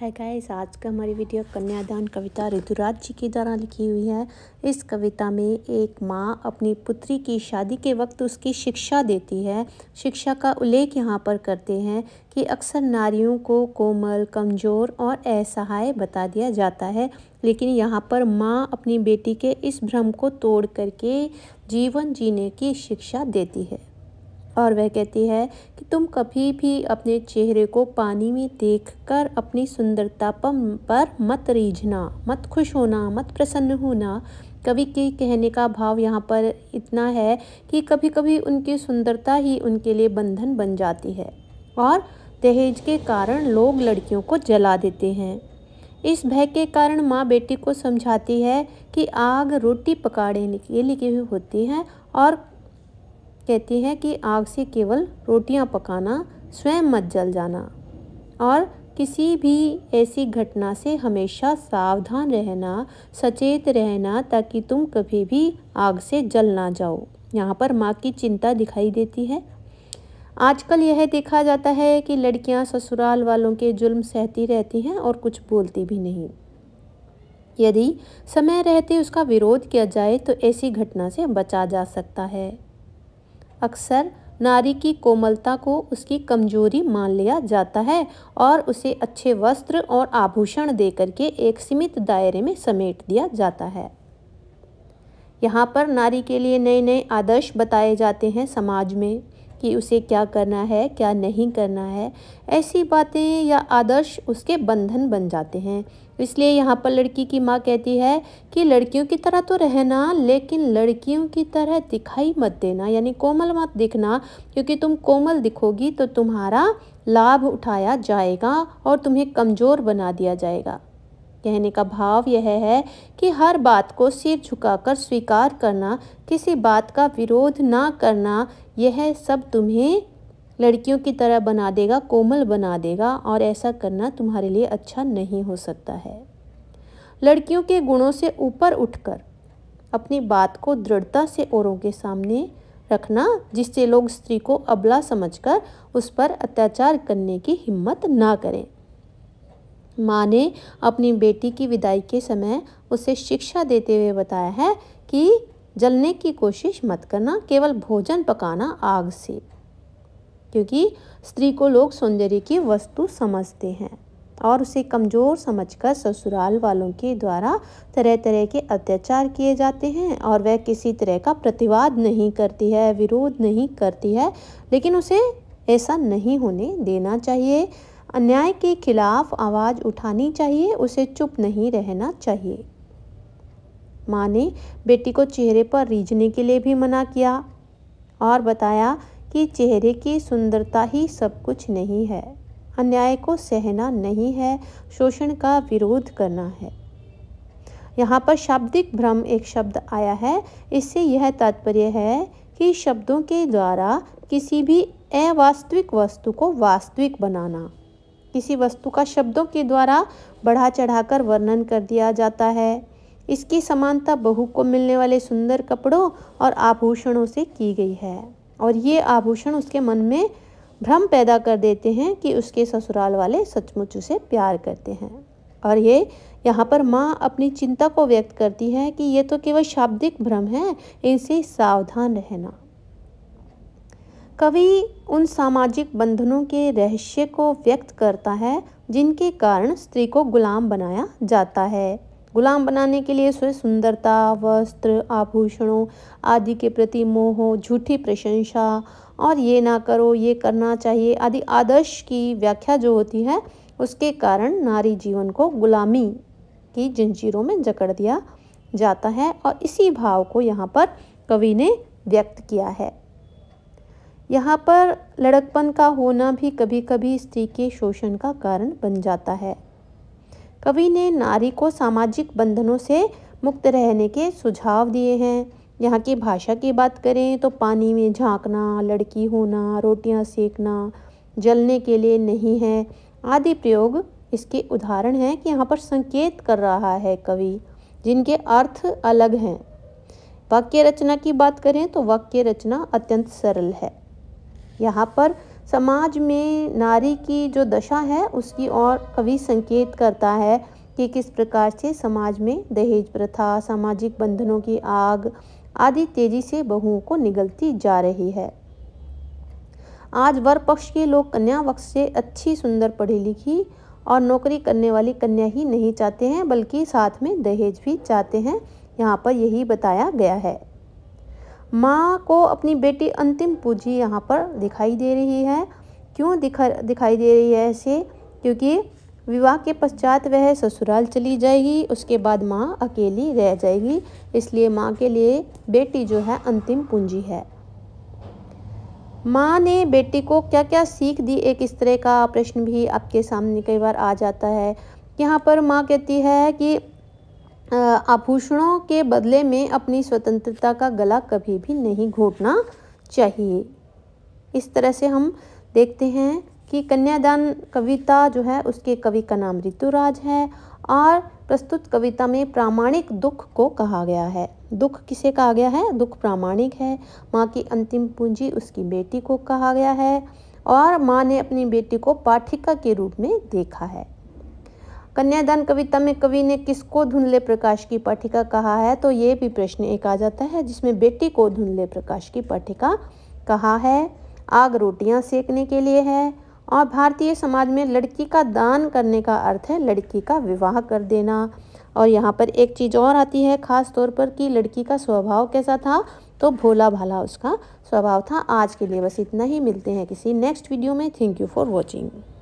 है गाइस आज का हमारी वीडियो कन्यादान कविता ऋतुराज जी के द्वारा लिखी हुई है इस कविता में एक माँ अपनी पुत्री की शादी के वक्त उसकी शिक्षा देती है शिक्षा का उल्लेख यहाँ पर करते हैं कि अक्सर नारियों को कोमल कमज़ोर और असहाय बता दिया जाता है लेकिन यहाँ पर माँ अपनी बेटी के इस भ्रम को तोड़ करके जीवन जीने की शिक्षा देती है और वह कहती है कि तुम कभी भी अपने चेहरे को पानी में देखकर अपनी सुंदरता पर मत रीझना मत खुश होना मत प्रसन्न होना कवि के कहने का भाव यहाँ पर इतना है कि कभी कभी उनकी सुंदरता ही उनके लिए बंधन बन जाती है और दहेज के कारण लोग लड़कियों को जला देते हैं इस भय के कारण माँ बेटी को समझाती है कि आग रोटी पकाने के लिए होती है और कहती हैं कि आग से केवल रोटियां पकाना स्वयं मत जल जाना और किसी भी ऐसी घटना से हमेशा सावधान रहना सचेत रहना ताकि तुम कभी भी आग से जल ना जाओ यहाँ पर माँ की चिंता दिखाई देती है आजकल यह देखा जाता है कि लड़कियाँ ससुराल वालों के जुल्म सहती रहती हैं और कुछ बोलती भी नहीं यदि समय रहते उसका विरोध किया जाए तो ऐसी घटना से बचा जा सकता है अक्सर नारी की कोमलता को उसकी कमजोरी मान लिया जाता है और उसे अच्छे वस्त्र और आभूषण दे करके एक सीमित दायरे में समेट दिया जाता है यहाँ पर नारी के लिए नए नए आदर्श बताए जाते हैं समाज में कि उसे क्या करना है क्या नहीं करना है ऐसी बातें या आदर्श उसके बंधन बन जाते हैं इसलिए यहाँ पर लड़की की माँ कहती है कि लड़कियों की तरह तो रहना लेकिन लड़कियों की तरह दिखाई मत देना यानी कोमल मत दिखना क्योंकि तुम कोमल दिखोगी तो तुम्हारा लाभ उठाया जाएगा और तुम्हें कमज़ोर बना दिया जाएगा कहने का भाव यह है कि हर बात को सिर झुकाकर स्वीकार करना किसी बात का विरोध ना करना यह सब तुम्हें लड़कियों की तरह बना देगा कोमल बना देगा और ऐसा करना तुम्हारे लिए अच्छा नहीं हो सकता है लड़कियों के गुणों से ऊपर उठकर अपनी बात को दृढ़ता से औरों के सामने रखना जिससे लोग स्त्री को अबला समझकर उस पर अत्याचार करने की हिम्मत ना करें माँ ने अपनी बेटी की विदाई के समय उसे शिक्षा देते हुए बताया है कि जलने की कोशिश मत करना केवल भोजन पकाना आग से क्योंकि स्त्री को लोग सौंदर्य की वस्तु समझते हैं और उसे कमज़ोर समझकर ससुराल वालों के द्वारा तरह तरह के अत्याचार किए जाते हैं और वह किसी तरह का प्रतिवाद नहीं करती है विरोध नहीं करती है लेकिन उसे ऐसा नहीं होने देना चाहिए अन्याय के खिलाफ आवाज़ उठानी चाहिए उसे चुप नहीं रहना चाहिए माँ ने बेटी को चेहरे पर रीझने के लिए भी मना किया और बताया कि चेहरे की सुंदरता ही सब कुछ नहीं है अन्याय को सहना नहीं है शोषण का विरोध करना है यहाँ पर शाब्दिक भ्रम एक शब्द आया है इससे यह तात्पर्य है कि शब्दों के द्वारा किसी भी अवास्तविक वस्तु को वास्तविक बनाना किसी वस्तु का शब्दों के द्वारा बढ़ा चढ़ाकर वर्णन कर दिया जाता है इसकी समानता बहू को मिलने वाले सुंदर कपड़ों और आभूषणों से की गई है और ये आभूषण उसके मन में भ्रम पैदा कर देते हैं कि उसके ससुराल वाले सचमुच उसे प्यार करते हैं और ये यहाँ पर माँ अपनी चिंता को व्यक्त करती है कि ये तो केवल शाब्दिक भ्रम है इनसे सावधान रहना कवि उन सामाजिक बंधनों के रहस्य को व्यक्त करता है जिनके कारण स्त्री को गुलाम बनाया जाता है गुलाम बनाने के लिए स्वयं सुंदरता वस्त्र आभूषणों आदि के प्रति मोह झूठी प्रशंसा और ये ना करो ये करना चाहिए आदि आदर्श की व्याख्या जो होती है उसके कारण नारी जीवन को गुलामी की जंजीरों में जकड़ दिया जाता है और इसी भाव को यहाँ पर कवि ने व्यक्त किया है यहाँ पर लड़कपन का होना भी कभी कभी स्त्री के शोषण का कारण बन जाता है कवि ने नारी को सामाजिक बंधनों से मुक्त रहने के सुझाव दिए हैं यहाँ की भाषा की बात करें तो पानी में झांकना लड़की होना रोटियाँ सेकना जलने के लिए नहीं है आदि प्रयोग इसके उदाहरण हैं कि यहाँ पर संकेत कर रहा है कवि जिनके अर्थ अलग हैं वाक्य रचना की बात करें तो वाक्य रचना अत्यंत सरल है यहाँ पर समाज में नारी की जो दशा है उसकी और कवि संकेत करता है कि किस प्रकार से समाज में दहेज प्रथा सामाजिक बंधनों की आग आदि तेजी से बहुओं को निगलती जा रही है आज वर पक्ष के लोग कन्या वक्ष से अच्छी सुंदर पढ़ी लिखी और नौकरी करने वाली कन्या ही नहीं चाहते हैं बल्कि साथ में दहेज भी चाहते हैं यहाँ पर यही बताया गया है माँ को अपनी बेटी अंतिम पूजी यहाँ पर दिखाई दे रही है क्यों दिखा दिखाई दे रही है ऐसे क्योंकि विवाह के पश्चात वह ससुराल चली जाएगी उसके बाद माँ अकेली रह जाएगी इसलिए माँ के लिए बेटी जो है अंतिम पूंजी है माँ ने बेटी को क्या क्या सीख दी एक इस तरह का प्रश्न भी आपके सामने कई बार आ जाता है यहाँ पर माँ कहती है कि आभूषणों के बदले में अपनी स्वतंत्रता का गला कभी भी नहीं घोटना चाहिए इस तरह से हम देखते हैं कि कन्यादान कविता जो है उसके कवि का नाम ऋतुराज है और प्रस्तुत कविता में प्रामाणिक दुख को कहा गया है दुख किसे कहा गया है दुख प्रामाणिक है माँ की अंतिम पूंजी उसकी बेटी को कहा गया है और माँ ने अपनी बेटी को पाठिका के रूप में देखा है कन्यादान कविता में कवि ने किसको धुंधले प्रकाश की पाठिका कहा है तो ये भी प्रश्न एक आ जाता है जिसमें बेटी को धुंधले प्रकाश की पाठिका कहा है आग रोटियां सेकने के लिए है और भारतीय समाज में लड़की का दान करने का अर्थ है लड़की का विवाह कर देना और यहाँ पर एक चीज़ और आती है ख़ास तौर पर कि लड़की का स्वभाव कैसा था तो भोला भाला उसका स्वभाव था आज के लिए बस इतना ही मिलते हैं किसी नेक्स्ट वीडियो में थैंक यू फॉर वॉचिंग